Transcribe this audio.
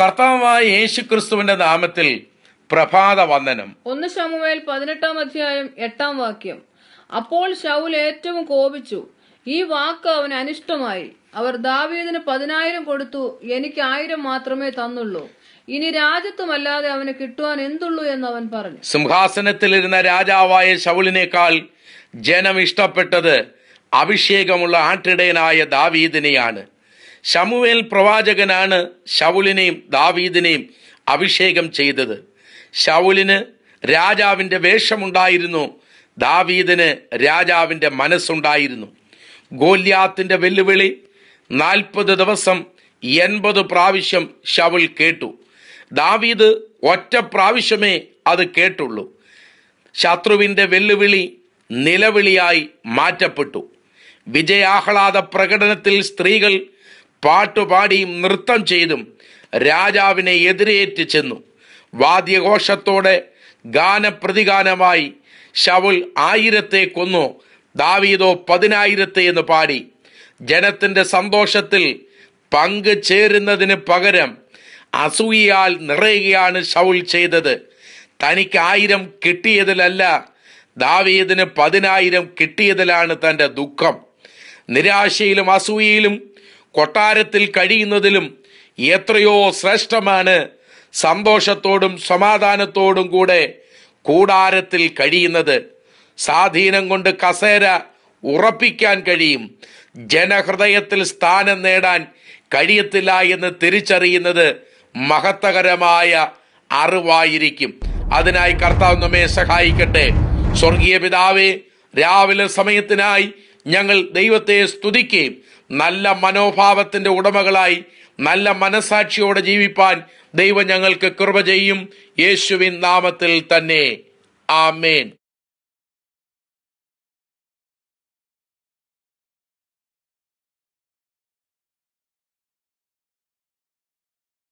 കർത്താവായ യേശുക്രിസ്തുവിന്റെ നാമത്തിൽ പ്രഭാത വന്ദനം ഒന്ന് ശമുവേൽ പതിനെട്ടാം അധ്യായം എട്ടാം വാക്യം അപ്പോൾ ശൗൽ ഏറ്റവും കോപിച്ചു ഈ വാക്ക് അവന് അനിഷ്ടമായി അവർ ദാവീദിന് പതിനായിരം കൊടുത്തു എനിക്ക് ആയിരം മാത്രമേ തന്നുള്ളൂ ഇനി രാജ്യത്തുമല്ലാതെ അവന് കിട്ടുവാൻ എന്തുള്ളൂ എന്ന് അവൻ പറഞ്ഞു സിംഹാസനത്തിലിരുന്ന രാജാവായ ശൗലിനേക്കാൾ ജനം ഇഷ്ടപ്പെട്ടത് അഭിഷേകമുള്ള ആട്ടിടയനായ ദാവീദിനെയാണ് ശമുവേൽ പ്രവാചകനാണ് ഷൗലിനെയും ദാവീദിനെയും അഭിഷേകം ചെയ്തത് ഷൗലിന് രാജാവിൻ്റെ വേഷമുണ്ടായിരുന്നു ദാവീദിന് രാജാവിൻ്റെ മനസ്സുണ്ടായിരുന്നു ഗോല്യാത്തിൻ്റെ വെല്ലുവിളി നാൽപ്പത് ദിവസം എൺപത് പ്രാവശ്യം ഷൗൽ കേട്ടു ദാവീദ് ഒറ്റ പ്രാവശ്യമേ അത് കേട്ടുള്ളൂ ശത്രുവിൻ്റെ വെല്ലുവിളി നിലവിളിയായി മാറ്റപ്പെട്ടു വിജയാഹ്ലാദ പ്രകടനത്തിൽ സ്ത്രീകൾ പാട്ടുപാടിയും നൃത്തം ചെയ്തും രാജാവിനെ എതിരേറ്റ് ചെന്നു വാദ്യഘോഷത്തോടെ ഗാനപ്രതിഗാനമായി ശവുൽ ആയിരത്തെ കൊന്നു ദാവീദോ പതിനായിരത്തെ എന്ന് പാടി ജനത്തിന്റെ സന്തോഷത്തിൽ പങ്ക് ചേരുന്നതിന് പകരം അസൂയയാൽ നിറയുകയാണ് ഷൗൽ ചെയ്തത് തനിക്ക് ആയിരം കിട്ടിയതിലല്ല ദാവീദിന് പതിനായിരം കിട്ടിയതിലാണ് തൻ്റെ ദുഃഖം നിരാശയിലും അസൂയയിലും കൊട്ടാരത്തിൽ കഴിയുന്നതിലും എത്രയോ ശ്രേഷ്ഠമാണ് സന്തോഷത്തോടും സമാധാനത്തോടും കൂടെ കൂടാരത്തിൽ കഴിയുന്നത് സ്വാധീനം കൊണ്ട് കസേര ഉറപ്പിക്കാൻ കഴിയും ജനഹൃദയത്തിൽ സ്ഥാനം നേടാൻ കഴിയത്തില്ല എന്ന് തിരിച്ചറിയുന്നത് മഹത്തകരമായ അറിവായിരിക്കും അതിനായി കർത്താവ് നമ്മെ സഹായിക്കട്ടെ സ്വർഗീയ പിതാവേ രാവിലെ സമയത്തിനായി ഞങ്ങൾ ദൈവത്തെ സ്തുതിക്കുകയും നല്ല മനോഭാവത്തിന്റെ ഉടമകളായി നല്ല മനസാക്ഷിയോടെ ജീവിപ്പാൻ ദൈവം ഞങ്ങൾക്ക് കൃപ ചെയ്യും യേശുവിൻ നാമത്തിൽ തന്നെ ആമേൻ